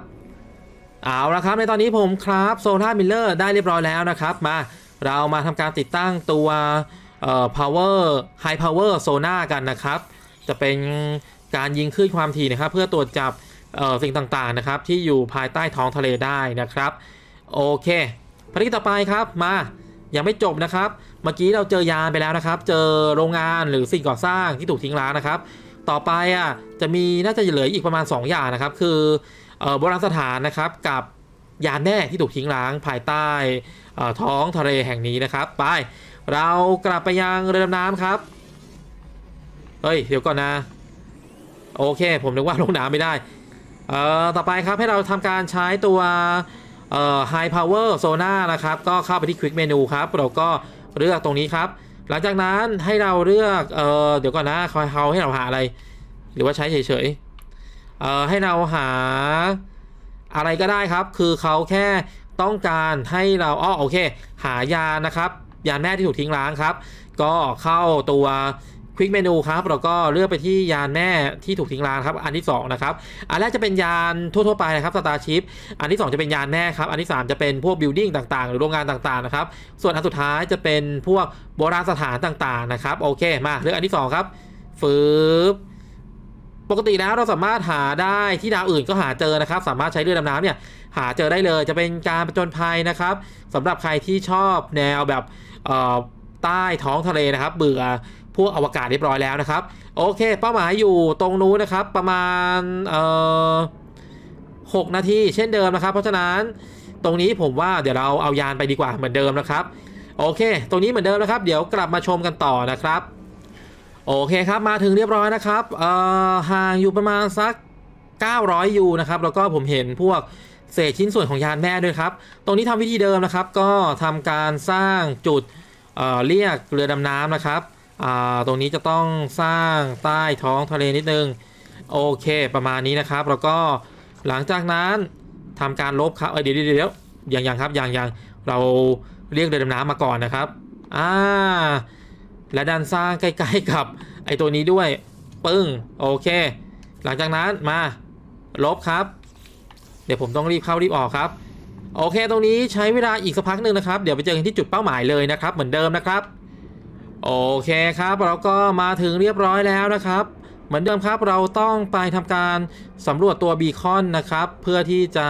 Speaker 1: เอาละครับในตอนนี้ผมครับโซล่ามิลเลอร์ได้เรียบร้อยแล้วนะครับ มาเรามาทำการติดตั้งตัวเอ่อ power high power โซน่ากันนะครับ จะเป็นการยิงขึ้นความถี่นะครับ เพื่อตรวจจับ เออ่สิ่งต่าง ๆ นะครับที่อยู่ภายใต้ท้องทะเลได้นะครับ โอเคภารกิจต่อไปครับมายังไม่จบนะครับ เมื่อกี้เราเจอยานไปแล้วนะครับ เจอโรงงานหรือสิ่งก่อสร้างที่ถูกทิ้งร้างนะครับ ต่อไปอ่ะจะมีน่าจะเหลืออีกประมาณ 2 อย่างนะครับ คือโบราณสถาน นะครับ กับ ยานแน่ ที่ถูกทิ้งร้าง ภายใต้ ท้องทะเลแห่งนี้นะครับไปเรา กลับไปยังเรือดำน้ำครับ เฮ้ย เดี๋ยวก่อนนะ โอเค ผมนึกว่า ลงน้ำไม่ได้เอ่อต่อไปครับให้เราทำการใช้ตัวเอ่อ high power s o n a นะครับก็เข้าไปที่ quick menu ครับเราก็เลือกตรงนี้ครับ หลังจากนั้นให้เราเลือกเอ่อเดี๋ยวก่อน นะคอยเฮาให้เราหาอะไรหรือว่าใช้เฉยๆเอ่อให้เราหา อะไรก็ได้ครับ คือเขาแค่ต้องการให้เราอ๋อโอเค หายา นะครับ ยานแม่ที่ถูกทิ้งร้างครับ ก็เข้าตัวควิกเมนูครับเราก็เลือกไปที่ยานแม่ที่ถูกทิ้งร้างครับ อันที่2นะครับ อันแรกจะเป็นยานทั่ว ๆไปนะครับ สตาร์ชิพอันที่ 2 จะเป็นยานแม่ครับ อันที่3จะเป็นพวกบิลดิ้งต่างๆหรือโรงงานต่างๆนะครับ ส่วนอันสุดท้ายจะเป็นพวกโบราณสถานต่างๆนะครับ โอเค มาเลือกอันที่ 2 ครับฟืบปกติแล้วเราสามารถหาได้ที่ดาวอื่นก็หาเจอนะครับ สามารถใช้เรือดำน้ำเนี่ย หาเจอได้เลยจะเป็นการประจนภัยนะครับสำหรับใครที่ชอบแนวแบบใต้ท้องทะเลนะครับเบื่อพวกอวกาศเรียบร้อยแล้วนะครับ โอเค เป้าหมายอยู่ตรงนู้นนะครับ ประมาณเอ่อหนาทีเช่นเดิมนะครับ เพราะฉะนั้นตรงนี้ผมว่าเดี๋ยวเราเอายานไปดีกว่าเหมือนเดิมนะครับ โอเค ตรงนี้เหมือนเดิมนะครับ เดี๋ยวกลับมาชมกันต่อนะครับโอเคครับ มาถึงเรียบร้อยนะครับห่างอยู่ประมาณสัก 900ยูนะครับ แล้วก็ผมเห็นพวกเศษชิ้นส่วนของยานแม่ด้วยครับ ตรงนี้ทำวิธีเดิมนะครับก็ทำการสร้างจุดเเรียกเรือดำน้ำนะครับตรงนี้จะต้องสร้างใต้ท้องทะเลนิดนึง โอเคประมาณนี้นะครับแล้วก็หลังจากนั้นทำการลบครับเดี๋ยวเดี๋ยวอย่างยางครับอย่างยางเราเรียกเรือดำน้ำมาก่อนนะครับอ่าและดันสร้างใกล้ๆกับไอตัวนี้ด้วยปึ้งโอเค หลังจากนั้นมาลบครับ เดี๋ยวผมต้องรีบเข้ารีบออกครับ โอเค ตรงนี้ใช้เวลา อีกสักพักหนึ่งนะครับ เดี๋ยวไปเจอกันที่จุดเป้าหมายเลยนะครับ เหมือนเดิมนะครับโอเคครับ เราก็มาถึงเรียบร้อยแล้วนะครับ เหมือนเดิมครับ เราต้องไปทำการสำรวจตัวบีคอนนะครับ เพื่อที่จะ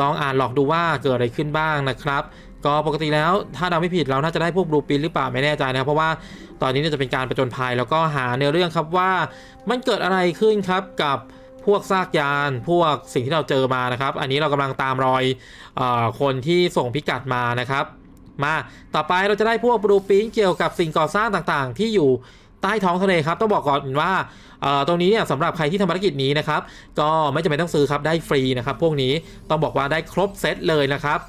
Speaker 1: ลองอ่านหลอกดูว่าเกิดอะไรขึ้นบ้างนะครับก็ปกติแล้วถ้าเราไม่ผิดเรา น่าจะได้พวกบลูปินหรือเปล่าไม่แน่ใจนะเพราะว่าตอนนี้จะเป็นการประจนภัยแล้วก็หาเนื้อเรื่องครับว่ามันเกิดอะไรขึ้นครับกับพวกซากยานพวกสิ่งที่เราเจอมานะครับ อันนี้เรากำลังตามรอยอคนที่ส่งพิกัดมานะครับ มาต่อไปเราจะได้พวกบลูปินเกี่ยวกับสิ่งก่อสร้างต่างๆ ที่อยู่ใต้ท้องทะเลครับ ต้องบอกก่อนว่าตรงนี้เนี่ยสำหรับใครที่ทำธุรกิจนี้นะครับ ก็ไม่จำเป็นต้องซื้อครับได้ฟรีนะครับ พวกนี้ต้องบอกว่าได้ครบเซตเลยนะครับ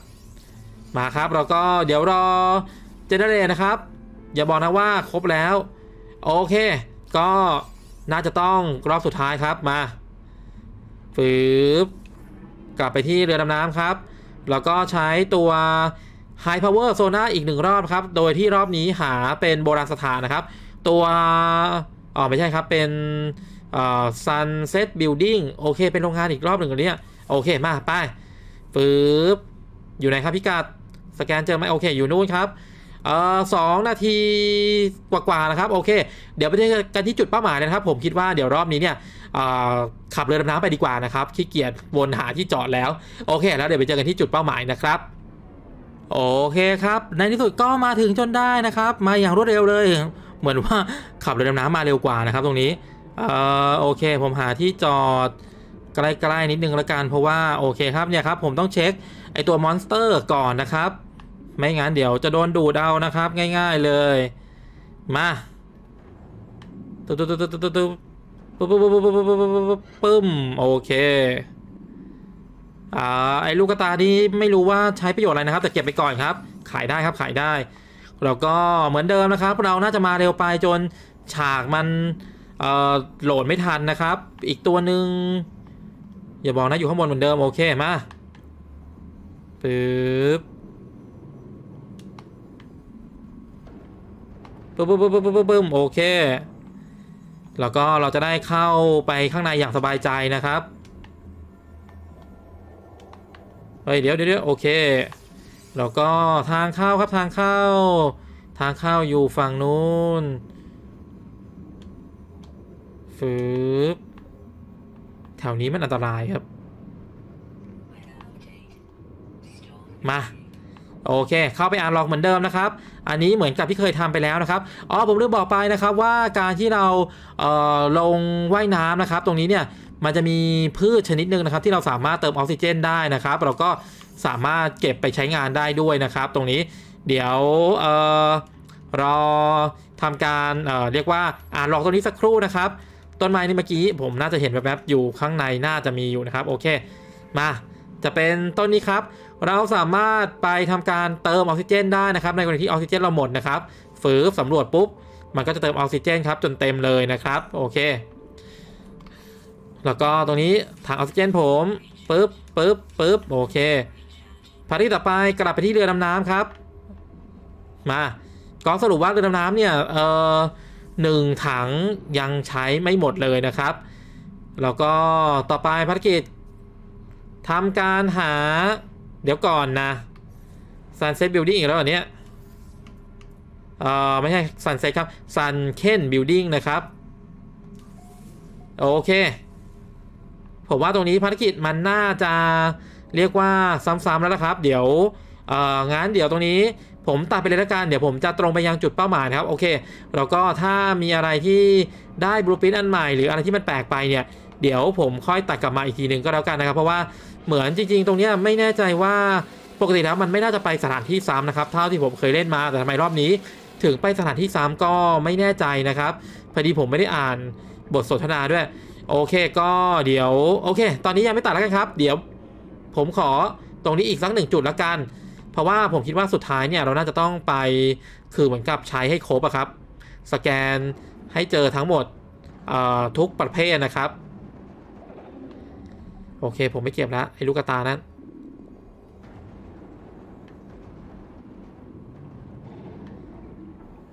Speaker 1: มาครับเราก็เดี๋ยวรอเจเนเรตนะครับ อย่าบอกนะว่าครบแล้ว โอเค ก็น่าจะต้องรอบสุดท้ายครับมาฟืบกลับไปที่เรือดำน้ำครับแล้วก็ใช้ตัว High Power ซ o ่าอีกหนึ่งรอบ ครับ โดยที่รอบนี้หาเป็นโบราณสถานนะครับ ตัวอ๋อไม่ใช่ครับ เป็นอ่อเซ็ตบิลดิ่งโอเค เป็นโรงงานอีกรอบหนึ่งเนี่ยโอเคมา ไปฟืบอยู่ไหนครับพี่กัดสแกนเจอไหมโอเคอยู่นู่นครับสองนาทีกว่าๆนะครับ โอเค เดี๋ยวไปเจอกันที่จุดเป้าหมายนะครับ ผมคิดว่าเดี๋ยวรอบนี้เนี่ยขับเรือดำน้ำไปดีกว่านะครับขี้เกียจวนหาที่จอดแล้วโอเค แล้วเดี๋ยวไปเจอกันที่จุดเป้าหมายนะครับ โอเคครับในที่สุดก็มาถึงจนได้นะครับ มาอย่างรวดเร็วเลย เหมือนว่าขับเรือดำน้ำมาเร็วกว่านะครับ ตรงนี้เอ่อโอเค ผมหาที่จอดใกล้ๆนิดนึงละกันเพราะว่าโอเคครับเนี่ยครับผมต้องเช็คไอตัวมอนสเตอร์ ก่อนนะครับไม่งั้นเดี๋ยวจะโดนดูดเอานะครับ ง่ายๆเลยมาตุ๊บตุ๊บตุ๊บตุ๊บตุ๊ตปุ๊บปุ๊บปุ๊บปุ๊บปุ๊บปุ๊บปุ๊บโอเคอ่าไอ้ลูกตานี้ไม่รู้ว่าใช้ประโยชน์อะไรนะครับแต่เก็บไปก่อนครับ ขายได้ครับขายได้แล้วก็เหมือนเดิมนะครับ เราน่าจะมาเร็วไปจนฉากมันโหลดไม่ทันนะครับ อีกตัวหนึ่งอย่าบอกนะอยู่ข้างบนเหมือนเดิมโอเคมาปึ๊บปึ๊บปึ๊บปึ๊บปึ๊บปึ๊บโอเค แล้วก็เราจะได้เข้าไปข้างในอย่างสบายใจนะครับเฮ้ยเดี๋ยวเดี๋ยวโอเคแล้วก็ทางเข้าครับทางเข้า ทางเข้าอยู่ฝั่งนู้นฟืบแถวนี้มันอันตรายครับ มาโอเค เข้าไปอ่านล็อกเหมือนเดิม นะครับอันนี้เหมือนกับที่เคยทำไปแล้วนะครับ อ๋อผมลืมบอกไปนะครับว่าการที่เราเอ่อลงว่ายน้ำนะครับ ตรงนี้เนี่ยมันจะมีพืชชนิดหนึ่งนะครับ ที่เราสามารถเติมออกซิเจนได้นะครับ เราก็สามารถเก็บไปใช้งานได้ด้วยนะครับ ตรงนี้เดี๋ยวเอ่อรอทำการเเรียกว่าอ่านหลอกตรงนี้สักครู่นะครับ ต้นไม้นี่เมื่อกี้ ผมน่าจะเห็นแบบๆอยู่ข้างในน่าจะมีอยู่นะครับโอเค มาจะเป็นต้นนี้ครับเราสามารถไปทำการเติมออกซิเจนได้นะครับ ในกรณีที่ออกซิเจนเราหมดนะครับฝืบสำรวจปุ๊บ มันก็จะเติมออกซิเจนครับจนเต็มเลยนะครับ โอเค แล้วก็ตรงนี้ถังออกซิเจนผม ปึ๊บ ปึ๊บ ปึ๊บ โอเค ภารกิจต่อไปกลับไปที่เรือดำน้ำครับ มากองสรุปว่าเรือดำน้ำเนี่ยเออหนึ่งถังยังใช้ไม่หมดเลยนะครับ แล้วก็ต่อไปภารกิจทำการหาเดี๋ยวก่อนนะ Sunset Building อีกแล้วเนี้ยเอ่อไม่ใช่ Sunset ครับ Sunken Building นะครับ โอเค ผมว่าตรงนี้ภารกิจมันน่าจะเรียกว่าซ้ำๆแล้วนะครับ เดี๋ยวเอองั้นเดี๋ยวตรงนี้ผมตัดไปเลยละกัน เดี๋ยวผมจะตรงไปยังจุด เป้าหมายครับ โอเค แล้วก็ถ้ามีอะไรที่ได้บลูพิ้นอันใหม่ หรืออะไรที่มันแปลกไปเนี่ยเดี๋ยวผมค่อยตัดกลับมาอีกทีหนึ่งก็แล้วกันนะครับ เพราะว่าเหมือนจริง ๆ ตรงนี้ไม่แน่ใจว่าปกติแล้วมันไม่น่าจะไปสถานที่ซ้ำนะครับเท่าที่ผมเคยเล่นมาแต่ทำไมรอบนี้ ถึงไปสถานที่ซ้ำก็ไม่แน่ใจนะครับ พอดีผมไม่ได้อ่านบทสนทนาด้วย โอเคก็เดี๋ยวโอเค ตอนนี้ยังไม่ตัดแล้วกันครับเดี๋ยวผมขอตรงนี้อีกสักหนึ่งจุดแล้วกันเพราะว่าผมคิดว่าสุดท้ายเนี่ยเราน่าจะต้องไปคือเหมือนกับใช้ให้ครบอะครับ สแกนให้เจอทั้งหมดทุกประเภทนะครับโอเค ผมไม่เก็บแล้วไอ้ลูกตานั้น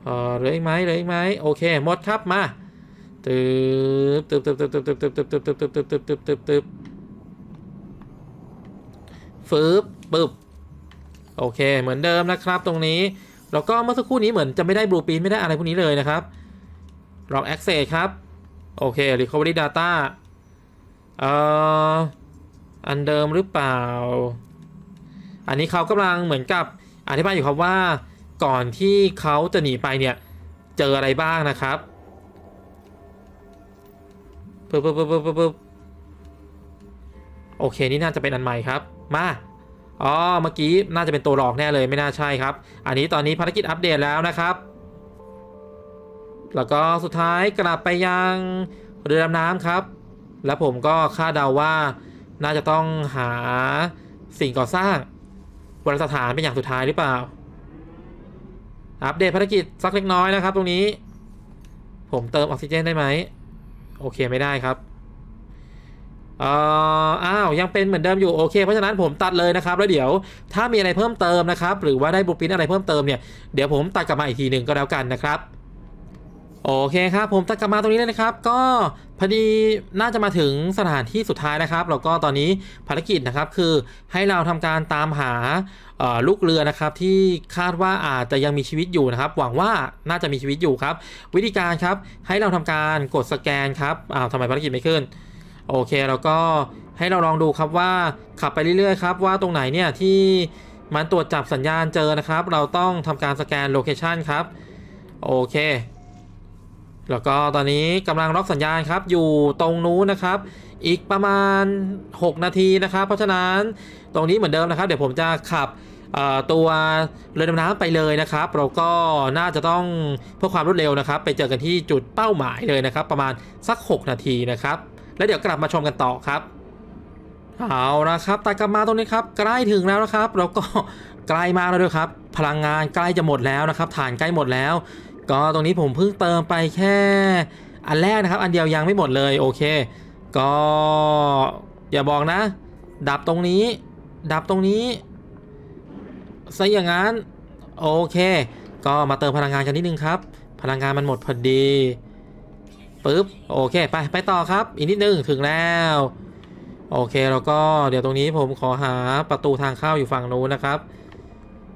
Speaker 1: เออเหลืออีกไหมเหลืออีกไหมโอเคหมดครับมาตึบตึบตึบตึบตึบตึบตึบตึบตึบตึบตึบตึบตึบตึบตึบตึบฟืบปึ๊บโอเคเหมือนเดิมนะครับตรงนี้แล้วก็เมื่อสักครู่นี้เหมือนจะไม่ได้บลูปีนไม่ได้อะไรพวกนี้เลยนะครับลอง Access ครับ โอเค Recovery Data เอออันเดิมหรือเปล่า อันนี้เขากำลังเหมือนกับอธิบายอยู่ครับว่าก่อนที่เขาจะหนีไปเนี่ยเจออะไรบ้างนะครับปึ๊บปึ๊บปึ๊บปึ๊บปึ๊บโอเคนี่น่าจะเป็นอันใหม่ครับ มา อ๋อ เมื่อกี้น่าจะเป็นตัวหลอกแน่เลยไม่น่าใช่ครับ อันนี้ตอนนี้ภารกิจอัปเดตแล้วนะครับ แล้วก็สุดท้าย กลับไปยังเรือดำน้ำครับและผมก็คาดเดาว่าน่าจะต้องหาสิ่งก่อสร้างบนสถานเป็นอย่างสุดท้ายหรือเปล่าอัปเดตภารกิจสักเล็กน้อยนะครับ ตรงนี้ ผมเติมออกซิเจนได้ไหมโอเคไม่ได้ครับออ้าว ยังเป็นเหมือนเดิมอยู่โอเค เพราะฉะนั้นผมตัดเลยนะครับ แล้วเดี๋ยวถ้ามีอะไรเพิ่มเติมนะครับ หรือว่าได้บุปปินอะไรเพิ่มเติมเนี่ยเดี๋ยวผมตัดกลับมาอีกทีหนึ่งก็แล้วกันนะครับโอเคครับผมจะกลับมาตรงนี้เลยนะครับก็พอดีน่าจะมาถึงสถานที่สุดท้ายนะครับแล้วก็ตอนนี้ภารกิจนะครับคือให้เราทำการตามหาลูกเรือนะครับที่คาดว่าอาจจะยังมีชีวิตอยู่นะครับหวังว่าน่าจะมีชีวิตอยู่ครับ วิธีการครับให้เราทำการกดสแกนครับอ้าวทำไมภารกิจไม่ขึ้นโอเค แล้วก็ให้เราลองดูครับว่าขับไปเรื่อยๆครับว่าตรงไหนเนี่ยที่มันตรวจจับสัญญาณเจอนะครับ เราต้องทำการสแกนโลเคชันครับโอเคแล้วก็ตอนนี้กำลังรับสัญญาณครับอยู่ตรงนู้นนะครับ อีกประมาณ 6 นาทีนะครับ เพราะฉะนั้นตรงนี้เหมือนเดิมนะครับเดี๋ยวผมจะขับตัวเรือดำน้ำไปเลยนะครับ เราก็น่าจะต้องเพื่อความรวดเร็วนะครับ ไปเจอกันที่จุดเป้าหมายเลยนะครับ ประมาณสัก 6 นาทีนะครับ แล้วเดี๋ยวกลับมาชมกันต่อครับเอาละครับตากลับมาตรงนี้ครับใกล้ถึงแล้วนะครับ เราก็ใกล้มากแล้วด้วยครับ พลังงานใกล้จะหมดแล้วนะครับฐานใกล้หมดแล้วก็ตรงนี้ผมเพิ่งเติมไปแค่ อันแรกนะครับ อันเดียวยังไม่หมดเลยโอเค ก็อย่าบอกนะ ดับตรงนี้ ดับตรงนี้ใส่อย่างนั้นโอเค ก็มาเติมพลังงานกันนิดนึงครับ พลังงานมันหมดพอดีปึ๊บโอเคไปไปต่อครับ อีกนิดนึงถึงแล้ว โอเคแล้วก็เดี๋ยวตรงนี้ ผมขอหาประตูทางเข้าอยู่ฝั่งนู้นนะครับ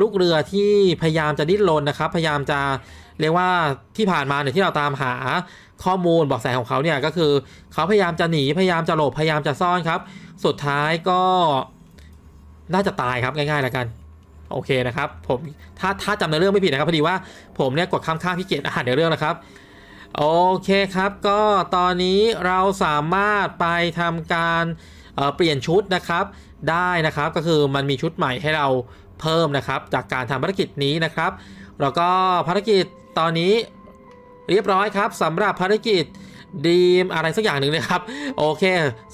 Speaker 1: ลูกเรือที่พยายาม จะดิ้นรนนะครับ พยายามจะเรียกว่าที่ผ่านมาเนี่ยที่เราตามหาข้อมูลบอกแสของเขา เนี่ยก็คือ เขาพยายามจะหนี พยายามจะหลบ พยายามจะซ่อนครับ สุดท้ายก็น่าจะตายครับง่ายๆแล้วกัน โอเคนะครับผมถ้าถ้าจำในเรื่องไม่ผิดนะครับ พอดีว่าผมเนี่ยกดข้ามข้าพิเกตอาหารในเรื่องนะครับโอเคครับ ก็ตอนนี้เราสามารถไปทำการเเปลี่ยนชุดนะครับได้นะครับ ก็คือมันมีชุดใหม่ให้เราเพิ่มนะครับจากการทำภารกิจนี้นะครับแล้วก็ภารกิจตอนนี้เรียบร้อยครับสำหรับภารกิจดีมอะไรสักอย่างหนึ่งนะครับ โอเค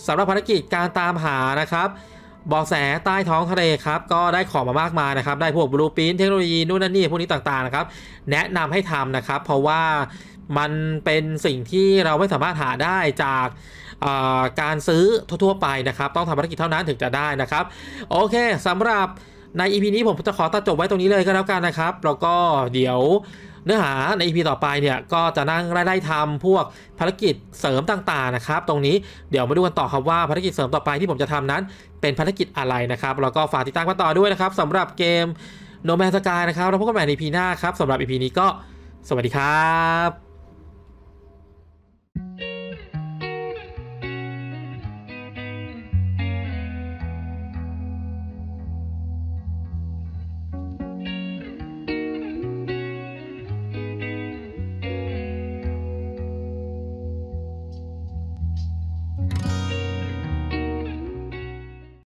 Speaker 1: สำหรับภารกิจการตามหานะครับบาะแสใต้ท้องทะเลครับก็ได้ของมามากมายนะครับได้พวกบลูปินเทคโนโลยีนู่นนั่นนี่พวกนี้ต่างๆนะครับแนะนำให้ทำนะครับ เพราะว่ามันเป็นสิ่งที่เราไม่สามารถหาได้จากการซื้อทั่วๆไปนะครับ ต้องทำภารกิจเท่านั้นถึงจะได้นะครับโอเคสำหรับใน EP นี้ผมจะขอตัดจบไว้ตรงนี้เลยก็แล้วกันนะครับแล้วก็เดี๋ยวเนื้อหาใน EP ต่อไปเนี่ยก็จะนั่งไล่ๆทำพวกภารกิจเสริมต่างๆนะครับ ตรงนี้เดี๋ยวมาดูกันต่อครับว่าภารกิจเสริมต่อไปที่ผมจะทำนั้นเป็นภารกิจอะไรนะครับแล้วก็ฝากติดตามกันต่อด้วยนะครับสำหรับเกมโนแมนสกายนะครับเราพบกันใหม่ใน EP หน้าครับสำหรับ EP นี้ก็สวัสดีครับ